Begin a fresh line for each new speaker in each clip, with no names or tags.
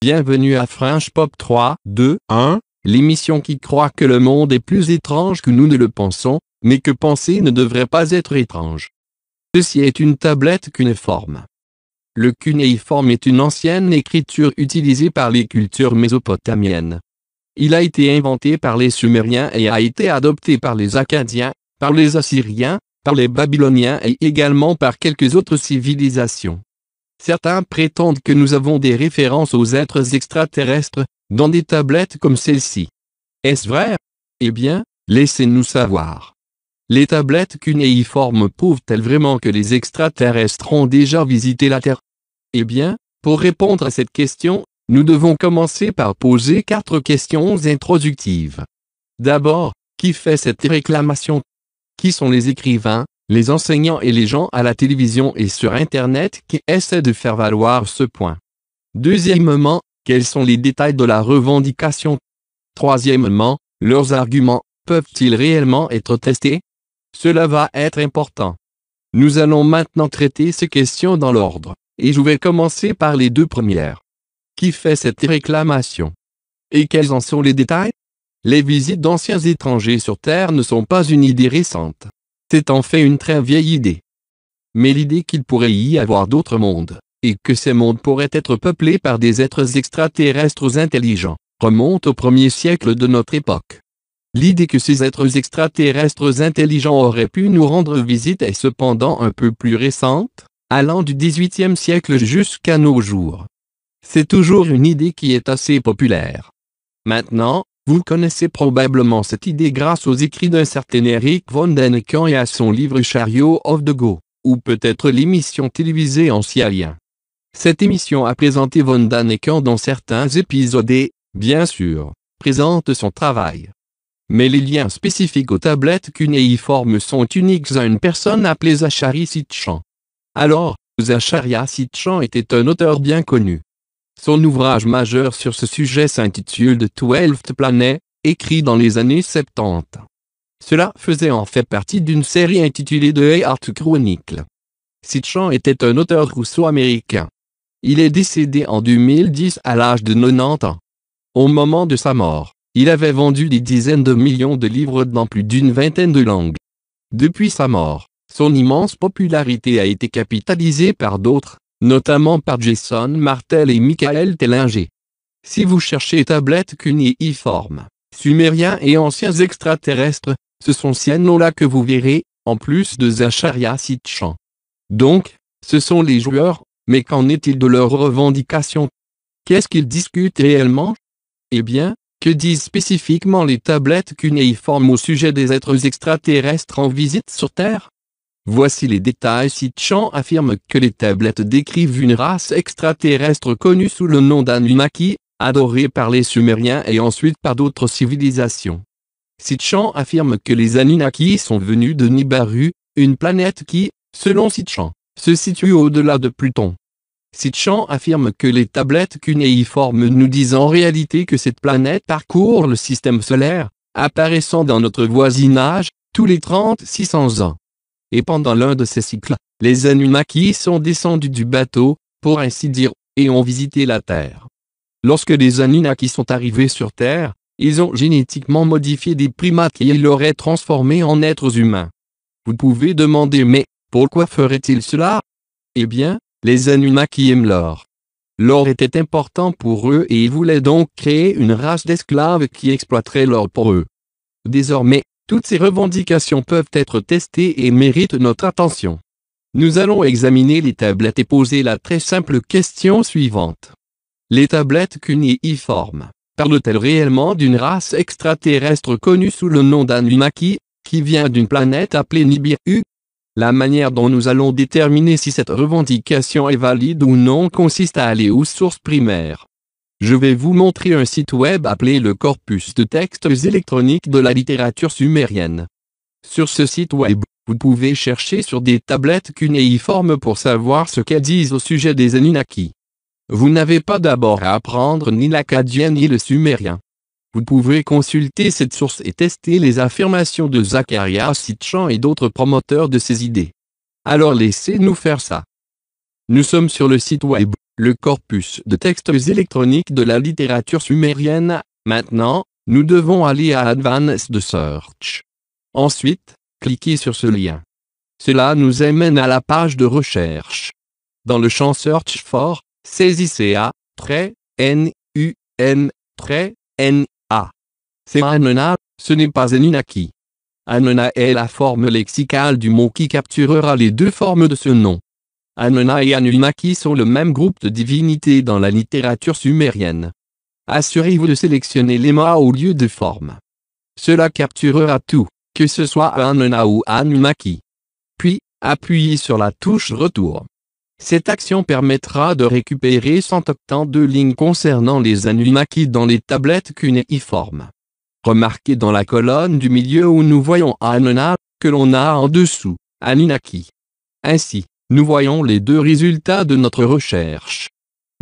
Bienvenue à French Pop 3, 2, 1, l'émission qui croit que le monde est plus étrange que nous ne le pensons, mais que penser ne devrait pas être étrange. Ceci est une tablette cuneiforme. Le cunéiforme est une ancienne écriture utilisée par les cultures mésopotamiennes. Il a été inventé par les Sumériens et a été adopté par les Acadiens, par les Assyriens, par les Babyloniens et également par quelques autres civilisations. Certains prétendent que nous avons des références aux êtres extraterrestres, dans des tablettes comme celle-ci. Est-ce vrai Eh bien, laissez-nous savoir. Les tablettes cunéiformes prouvent-elles vraiment que les extraterrestres ont déjà visité la Terre Eh bien, pour répondre à cette question, nous devons commencer par poser quatre questions introductives. D'abord, qui fait cette réclamation Qui sont les écrivains, les enseignants et les gens à la télévision et sur Internet qui essaient de faire valoir ce point. Deuxièmement, quels sont les détails de la revendication Troisièmement, leurs arguments, peuvent-ils réellement être testés Cela va être important. Nous allons maintenant traiter ces questions dans l'ordre, et je vais commencer par les deux premières. Qui fait cette réclamation Et quels en sont les détails Les visites d'anciens étrangers sur Terre ne sont pas une idée récente. C'est en fait une très vieille idée. Mais l'idée qu'il pourrait y avoir d'autres mondes, et que ces mondes pourraient être peuplés par des êtres extraterrestres intelligents, remonte au premier siècle de notre époque. L'idée que ces êtres extraterrestres intelligents auraient pu nous rendre visite est cependant un peu plus récente, allant du XVIIIe siècle jusqu'à nos jours. C'est toujours une idée qui est assez populaire. Maintenant, vous connaissez probablement cette idée grâce aux écrits d'un certain Eric von Däniken et à son livre Chariot of the Go, ou peut-être l'émission télévisée en lien Cette émission a présenté von Däniken dans certains épisodes et, bien sûr, présente son travail. Mais les liens spécifiques aux tablettes cunéiformes sont uniques à une personne appelée Zachary Sitchan. Alors, Zachary Sitchan était un auteur bien connu. Son ouvrage majeur sur ce sujet s'intitule The Twelfth Planet, écrit dans les années 70. Cela faisait en fait partie d'une série intitulée The Art Chronicle. Sitchan était un auteur russo américain Il est décédé en 2010 à l'âge de 90 ans. Au moment de sa mort, il avait vendu des dizaines de millions de livres dans plus d'une vingtaine de langues. Depuis sa mort, son immense popularité a été capitalisée par d'autres, notamment par Jason Martel et Michael Tellinger. Si vous cherchez tablettes cunéiformes, sumériens et anciens extraterrestres, ce sont ces noms-là que vous verrez, en plus de Zacharia Sitchan. Donc, ce sont les joueurs, mais qu'en est-il de leurs revendications Qu'est-ce qu'ils discutent réellement Eh bien, que disent spécifiquement les tablettes cunéiformes au sujet des êtres extraterrestres en visite sur Terre Voici les détails Sitchan affirme que les tablettes décrivent une race extraterrestre connue sous le nom d'Anunnaki, adorée par les Sumériens et ensuite par d'autres civilisations. Sitchan affirme que les Anunnaki sont venus de Nibaru, une planète qui, selon Sitchan, se situe au-delà de Pluton. Sitchan affirme que les tablettes cunéiformes nous disent en réalité que cette planète parcourt le système solaire, apparaissant dans notre voisinage, tous les 30-600 ans et pendant l'un de ces cycles, les Anunnaki sont descendus du bateau, pour ainsi dire, et ont visité la Terre. Lorsque les Anunnaki sont arrivés sur Terre, ils ont génétiquement modifié des primates et ils l'auraient transformé en êtres humains. Vous pouvez demander mais, pourquoi feraient-ils cela Eh bien, les Anunnaki aiment l'or. L'or était important pour eux et ils voulaient donc créer une race d'esclaves qui exploiterait l'or pour eux. Désormais, toutes ces revendications peuvent être testées et méritent notre attention. Nous allons examiner les tablettes et poser la très simple question suivante. Les tablettes cunéiformes parlent-elles réellement d'une race extraterrestre connue sous le nom d'Anunnaki, qui vient d'une planète appelée Nibiru La manière dont nous allons déterminer si cette revendication est valide ou non consiste à aller aux sources primaires. Je vais vous montrer un site web appelé le Corpus de textes électroniques de la littérature sumérienne. Sur ce site web, vous pouvez chercher sur des tablettes cunéiformes pour savoir ce qu'elles disent au sujet des Anunnaki. Vous n'avez pas d'abord à apprendre ni l'acadien ni le sumérien. Vous pouvez consulter cette source et tester les affirmations de Zacharias Sitchan et d'autres promoteurs de ces idées. Alors laissez-nous faire ça. Nous sommes sur le site web le corpus de textes électroniques de la littérature sumérienne. Maintenant, nous devons aller à Advanced Search. Ensuite, cliquez sur ce lien. Cela nous amène à la page de recherche. Dans le champ Search for, saisissez A, trait, N, U, N, trait, N, A. C'est Anona, ce n'est pas Anunnaki. Anona est la forme lexicale du mot qui capturera les deux formes de ce nom. Anuna et Anunnaki sont le même groupe de divinités dans la littérature sumérienne. Assurez-vous de sélectionner les au lieu de forme. Cela capturera tout, que ce soit Anuna ou Anunnaki. Puis, appuyez sur la touche Retour. Cette action permettra de récupérer de lignes concernant les Anunnaki dans les tablettes cunéiformes. Remarquez dans la colonne du milieu où nous voyons Anuna, que l'on a en dessous, Anunnaki. Ainsi, nous voyons les deux résultats de notre recherche.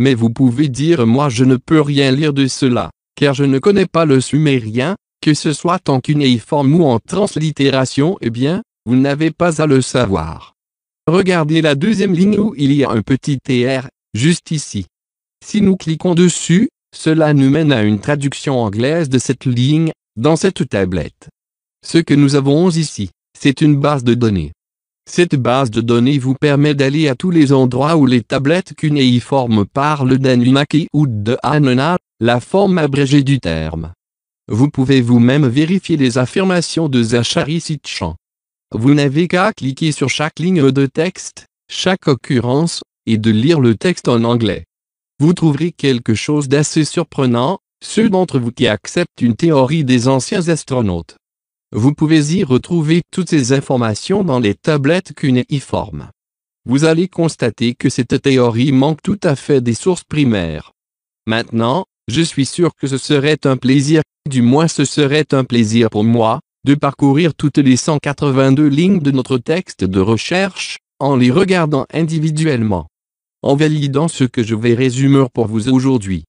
Mais vous pouvez dire moi je ne peux rien lire de cela, car je ne connais pas le sumérien, que ce soit en cuneiforme ou en translittération, eh bien, vous n'avez pas à le savoir. Regardez la deuxième ligne où il y a un petit TR, juste ici. Si nous cliquons dessus, cela nous mène à une traduction anglaise de cette ligne, dans cette tablette. Ce que nous avons ici, c'est une base de données. Cette base de données vous permet d'aller à tous les endroits où les tablettes cunéiformes parlent d'Anunnaki ou de Anana, la forme abrégée du terme. Vous pouvez vous-même vérifier les affirmations de Zachary Sitchan. Vous n'avez qu'à cliquer sur chaque ligne de texte, chaque occurrence, et de lire le texte en anglais. Vous trouverez quelque chose d'assez surprenant, ceux d'entre vous qui acceptent une théorie des anciens astronautes. Vous pouvez y retrouver toutes ces informations dans les tablettes cunéiformes. Vous allez constater que cette théorie manque tout à fait des sources primaires. Maintenant, je suis sûr que ce serait un plaisir, du moins ce serait un plaisir pour moi, de parcourir toutes les 182 lignes de notre texte de recherche, en les regardant individuellement. En validant ce que je vais résumer pour vous aujourd'hui.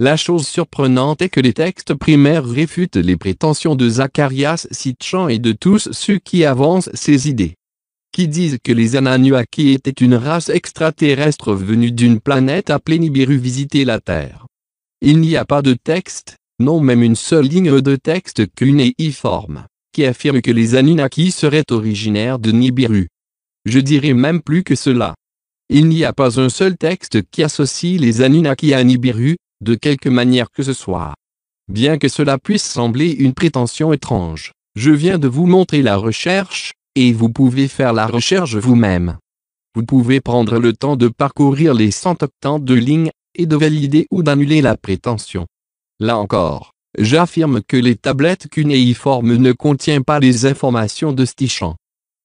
La chose surprenante est que les textes primaires réfutent les prétentions de Zacharias Sitchan et de tous ceux qui avancent ces idées. Qui disent que les Ananuaki étaient une race extraterrestre venue d'une planète appelée Nibiru visiter la Terre. Il n'y a pas de texte, non même une seule ligne de texte cunéiforme, qui affirme que les Anunnaki seraient originaires de Nibiru. Je dirais même plus que cela. Il n'y a pas un seul texte qui associe les Anunnaki à Nibiru, de quelque manière que ce soit. Bien que cela puisse sembler une prétention étrange, je viens de vous montrer la recherche, et vous pouvez faire la recherche vous-même. Vous pouvez prendre le temps de parcourir les 180 de lignes, et de valider ou d'annuler la prétention. Là encore, j'affirme que les tablettes cunéiformes ne contiennent pas les informations de Stichan.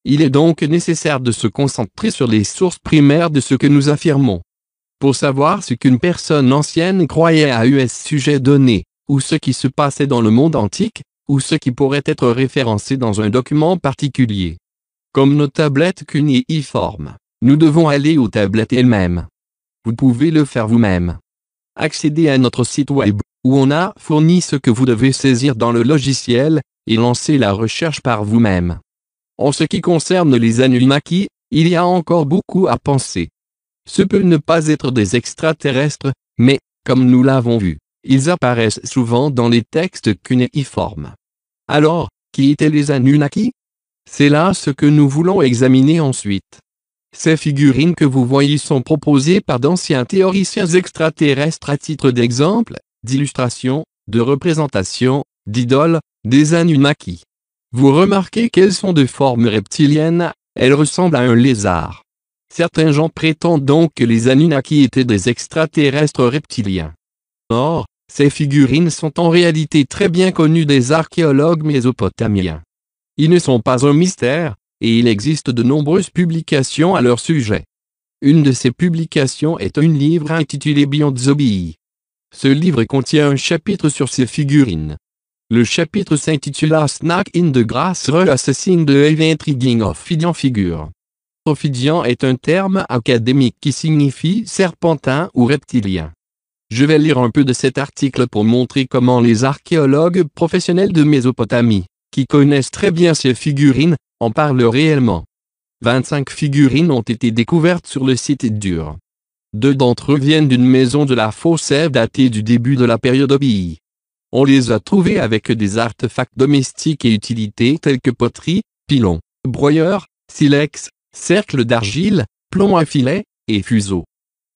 Il est donc nécessaire de se concentrer sur les sources primaires de ce que nous affirmons pour savoir ce qu'une personne ancienne croyait à US sujet donné, ou ce qui se passait dans le monde antique, ou ce qui pourrait être référencé dans un document particulier. Comme nos tablettes cunéiformes, nous devons aller aux tablettes elles-mêmes. Vous pouvez le faire vous-même. Accédez à notre site web, où on a fourni ce que vous devez saisir dans le logiciel, et lancez la recherche par vous-même. En ce qui concerne les Anunnaki, il y a encore beaucoup à penser. Ce peut ne pas être des extraterrestres, mais, comme nous l'avons vu, ils apparaissent souvent dans les textes cunéiformes. Alors, qui étaient les Anunnaki C'est là ce que nous voulons examiner ensuite. Ces figurines que vous voyez sont proposées par d'anciens théoriciens extraterrestres à titre d'exemple, d'illustration, de représentation, d'idoles, des Anunnaki. Vous remarquez qu'elles sont de forme reptilienne, elles ressemblent à un lézard. Certains gens prétendent donc que les Anunnaki étaient des extraterrestres reptiliens. Or, ces figurines sont en réalité très bien connues des archéologues mésopotamiens. Ils ne sont pas un mystère, et il existe de nombreuses publications à leur sujet. Une de ces publications est un livre intitulé Beyond Zobi. Ce livre contient un chapitre sur ces figurines. Le chapitre s'intitule Snack in the Grass Reassessing the Intriguing of Fidian Figure est un terme académique qui signifie serpentin ou reptilien. Je vais lire un peu de cet article pour montrer comment les archéologues professionnels de Mésopotamie, qui connaissent très bien ces figurines, en parlent réellement. 25 figurines ont été découvertes sur le site d'Ur. Deux d'entre eux viennent d'une maison de la faussaire datée du début de la période Obi. On les a trouvées avec des artefacts domestiques et utilités tels que poterie, pilons, broyeurs, silex, cercles d'argile, plomb à filet, et fuseaux,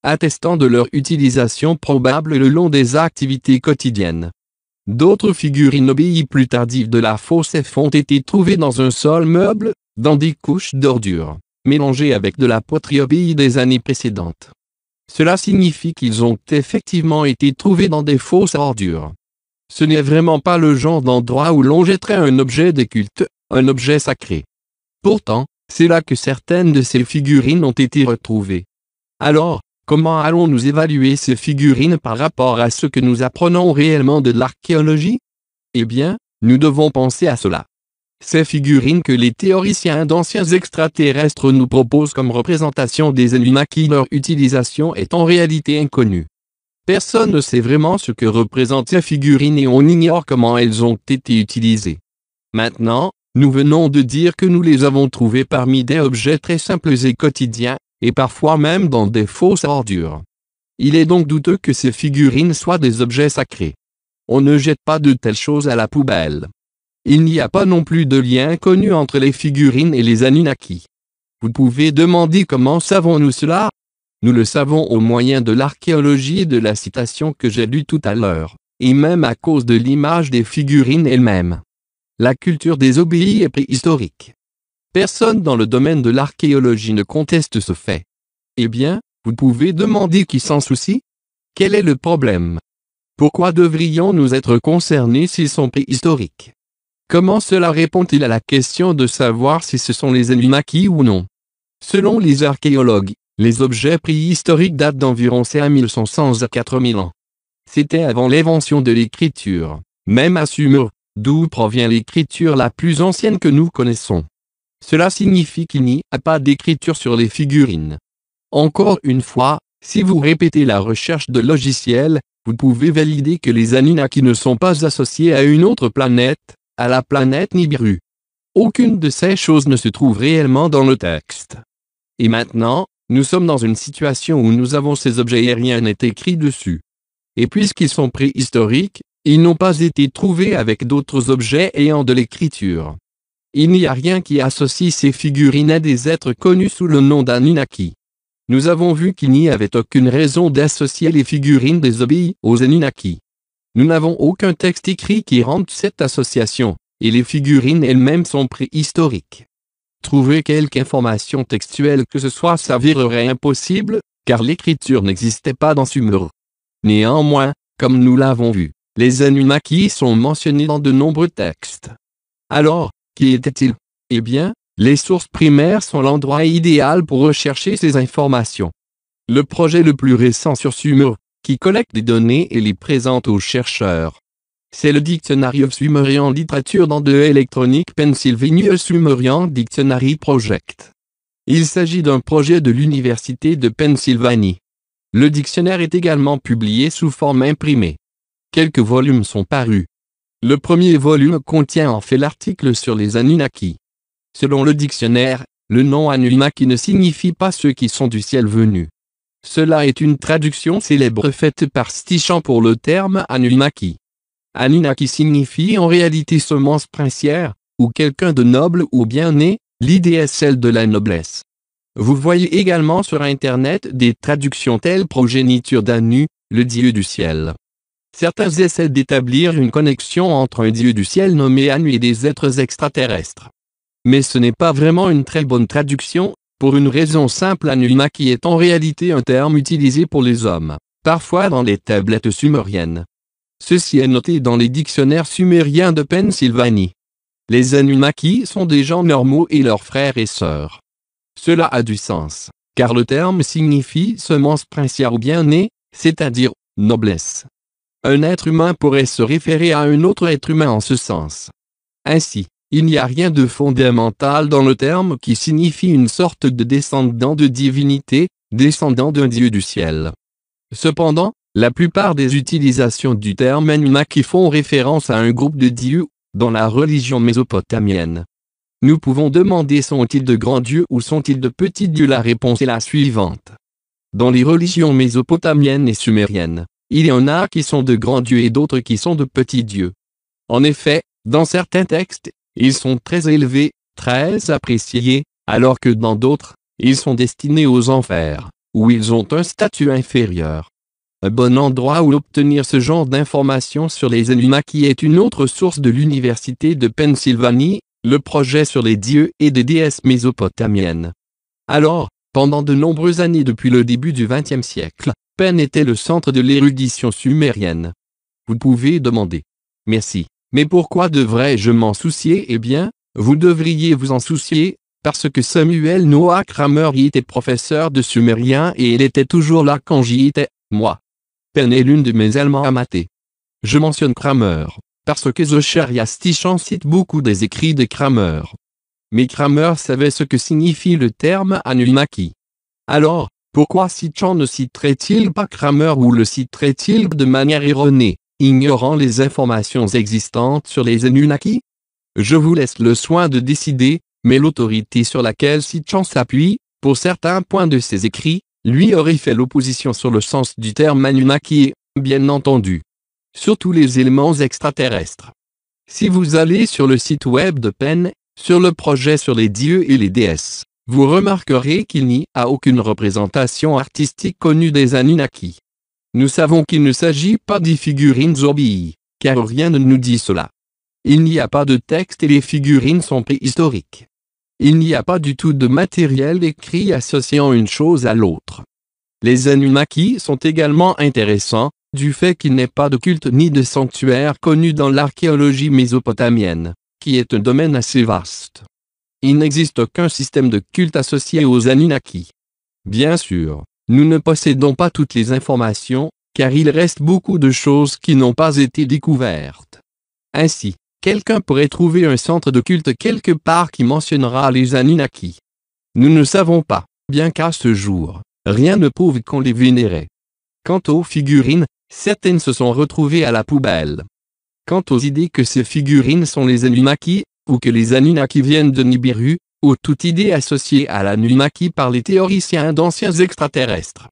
attestant de leur utilisation probable le long des activités quotidiennes. D'autres figures inobéies plus tardives de la fosse ont été trouvées dans un sol meuble, dans des couches d'ordures, mélangées avec de la poterie obéie des années précédentes. Cela signifie qu'ils ont effectivement été trouvés dans des fausses ordures. Ce n'est vraiment pas le genre d'endroit où l'on jetterait un objet de culte, un objet sacré. Pourtant, c'est là que certaines de ces figurines ont été retrouvées. Alors, comment allons-nous évaluer ces figurines par rapport à ce que nous apprenons réellement de l'archéologie Eh bien, nous devons penser à cela. Ces figurines que les théoriciens d'anciens extraterrestres nous proposent comme représentation des qui leur utilisation est en réalité inconnue. Personne ne sait vraiment ce que représentent ces figurines et on ignore comment elles ont été utilisées. Maintenant, nous venons de dire que nous les avons trouvés parmi des objets très simples et quotidiens, et parfois même dans des fausses ordures. Il est donc douteux que ces figurines soient des objets sacrés. On ne jette pas de telles choses à la poubelle. Il n'y a pas non plus de lien connu entre les figurines et les Anunnaki. Vous pouvez demander comment savons-nous cela Nous le savons au moyen de l'archéologie et de la citation que j'ai lue tout à l'heure, et même à cause de l'image des figurines elles-mêmes. La culture des obéis est préhistorique. Personne dans le domaine de l'archéologie ne conteste ce fait. Eh bien, vous pouvez demander qui s'en soucie Quel est le problème Pourquoi devrions nous être concernés s'ils sont préhistoriques Comment cela répond-il à la question de savoir si ce sont les maquis ou non Selon les archéologues, les objets préhistoriques datent d'environ 5500 à 4000 ans. C'était avant l'invention de l'écriture, même à Sumer, d'où provient l'écriture la plus ancienne que nous connaissons. Cela signifie qu'il n'y a pas d'écriture sur les figurines. Encore une fois, si vous répétez la recherche de logiciels, vous pouvez valider que les Anunnaki ne sont pas associés à une autre planète, à la planète Nibiru. Aucune de ces choses ne se trouve réellement dans le texte. Et maintenant, nous sommes dans une situation où nous avons ces objets et rien n'est écrit dessus. Et puisqu'ils sont préhistoriques, ils n'ont pas été trouvés avec d'autres objets ayant de l'écriture. Il n'y a rien qui associe ces figurines à des êtres connus sous le nom d'Anunnaki. Nous avons vu qu'il n'y avait aucune raison d'associer les figurines des obéis aux Anunnaki. Nous n'avons aucun texte écrit qui rende cette association, et les figurines elles-mêmes sont préhistoriques. Trouver quelque information textuelle que ce soit s'avérerait impossible, car l'écriture n'existait pas dans Sumer. Néanmoins, comme nous l'avons vu, les Anunnaki sont mentionnés dans de nombreux textes. Alors, qui étaient-ils Eh bien, les sources primaires sont l'endroit idéal pour rechercher ces informations. Le projet le plus récent sur Sumer, qui collecte des données et les présente aux chercheurs. C'est le Dictionary of Sumerian Literature dans The Electronic Pennsylvania Sumerian Dictionary Project. Il s'agit d'un projet de l'Université de Pennsylvanie. Le dictionnaire est également publié sous forme imprimée. Quelques volumes sont parus. Le premier volume contient en fait l'article sur les Anunnaki. Selon le dictionnaire, le nom Anunnaki ne signifie pas ceux qui sont du ciel venus. Cela est une traduction célèbre faite par Stichan pour le terme Anunnaki. Anunnaki signifie en réalité semence princière, ou quelqu'un de noble ou bien né, l'idée est celle de la noblesse. Vous voyez également sur Internet des traductions telles progéniture d'Anu, le dieu du ciel. Certains essaient d'établir une connexion entre un dieu du ciel nommé Anu et des êtres extraterrestres. Mais ce n'est pas vraiment une très bonne traduction, pour une raison simple Anuima qui est en réalité un terme utilisé pour les hommes, parfois dans les tablettes sumériennes. Ceci est noté dans les dictionnaires sumériens de Pennsylvanie. Les Anunnaki sont des gens normaux et leurs frères et sœurs. Cela a du sens, car le terme signifie semence princière ou bien-né, c'est-à-dire noblesse un être humain pourrait se référer à un autre être humain en ce sens. Ainsi, il n'y a rien de fondamental dans le terme qui signifie une sorte de descendant de divinité, descendant d'un dieu du ciel. Cependant, la plupart des utilisations du terme anima qui font référence à un groupe de dieux dans la religion mésopotamienne. Nous pouvons demander sont-ils de grands dieux ou sont-ils de petits dieux La réponse est la suivante. Dans les religions mésopotamiennes et sumériennes, il y en a qui sont de grands dieux et d'autres qui sont de petits dieux. En effet, dans certains textes, ils sont très élevés, très appréciés, alors que dans d'autres, ils sont destinés aux enfers, où ils ont un statut inférieur. Un bon endroit où obtenir ce genre d'informations sur les qui est une autre source de l'Université de Pennsylvanie, le projet sur les dieux et des déesses mésopotamiennes. Alors, pendant de nombreuses années depuis le début du XXe siècle, Pen était le centre de l'érudition sumérienne. Vous pouvez demander. Merci. Mais pourquoi devrais-je m'en soucier Eh bien, vous devriez vous en soucier, parce que Samuel Noah Kramer y était professeur de sumérien et il était toujours là quand j'y étais, moi. Pen est l'une de mes allemands amatés. Je mentionne Kramer, parce que Zocharia Stichan cite beaucoup des écrits de Kramer. Mais Kramer savait ce que signifie le terme Anunnaki. Alors, pourquoi Sitchan ne citerait-il pas Kramer ou le citerait-il de manière erronée, ignorant les informations existantes sur les Anunnaki Je vous laisse le soin de décider, mais l'autorité sur laquelle Sitchan s'appuie, pour certains points de ses écrits, lui aurait fait l'opposition sur le sens du terme Anunnaki, bien entendu. sur tous les éléments extraterrestres. Si vous allez sur le site web de Penn, sur le projet sur les dieux et les déesses, vous remarquerez qu'il n'y a aucune représentation artistique connue des Anunnaki. Nous savons qu'il ne s'agit pas des figurines obéies, car rien ne nous dit cela. Il n'y a pas de texte et les figurines sont préhistoriques. Il n'y a pas du tout de matériel écrit associant une chose à l'autre. Les Anunnaki sont également intéressants, du fait qu'il n'est pas de culte ni de sanctuaire connu dans l'archéologie mésopotamienne, qui est un domaine assez vaste. Il n'existe aucun système de culte associé aux Anunnaki. Bien sûr, nous ne possédons pas toutes les informations, car il reste beaucoup de choses qui n'ont pas été découvertes. Ainsi, quelqu'un pourrait trouver un centre de culte quelque part qui mentionnera les Anunnaki. Nous ne savons pas, bien qu'à ce jour, rien ne prouve qu'on les vénérait. Quant aux figurines, certaines se sont retrouvées à la poubelle. Quant aux idées que ces figurines sont les Anunnaki, ou que les Anunnaki viennent de Nibiru, ou toute idée associée à l'Anunnaki par les théoriciens d'anciens extraterrestres.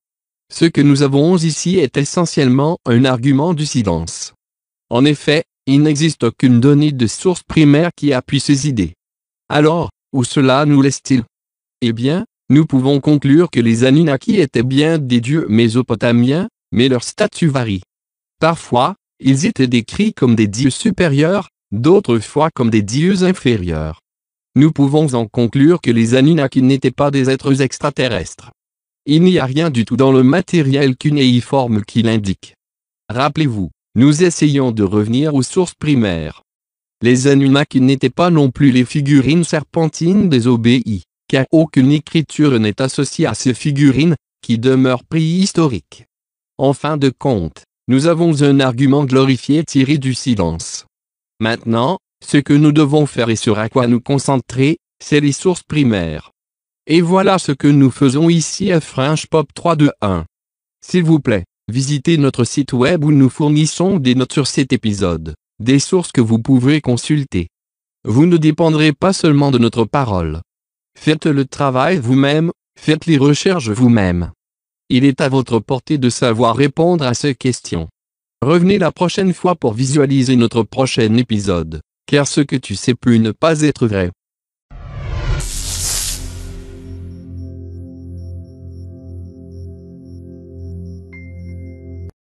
Ce que nous avons ici est essentiellement un argument du silence. En effet, il n'existe aucune donnée de source primaire qui appuie ces idées. Alors, où cela nous laisse-t-il Eh bien, nous pouvons conclure que les Anunnaki étaient bien des dieux mésopotamiens, mais leur statut varie. Parfois, ils étaient décrits comme des dieux supérieurs, d'autres fois comme des dieux inférieurs. Nous pouvons en conclure que les Anunnaki n'étaient pas des êtres extraterrestres. Il n'y a rien du tout dans le matériel cunéiforme qui l'indique. Rappelez-vous, nous essayons de revenir aux sources primaires. Les Anunnaki n'étaient pas non plus les figurines serpentines des OBI, car aucune écriture n'est associée à ces figurines, qui demeurent préhistoriques. En fin de compte, nous avons un argument glorifié tiré du silence. Maintenant, ce que nous devons faire et sur à quoi nous concentrer, c'est les sources primaires. Et voilà ce que nous faisons ici à French Pop 321. S'il vous plaît, visitez notre site web où nous fournissons des notes sur cet épisode, des sources que vous pouvez consulter. Vous ne dépendrez pas seulement de notre parole. Faites le travail vous-même, faites les recherches vous-même. Il est à votre portée de savoir répondre à ces questions. Revenez la prochaine fois pour visualiser notre prochain épisode, car ce que tu sais plus ne pas être vrai.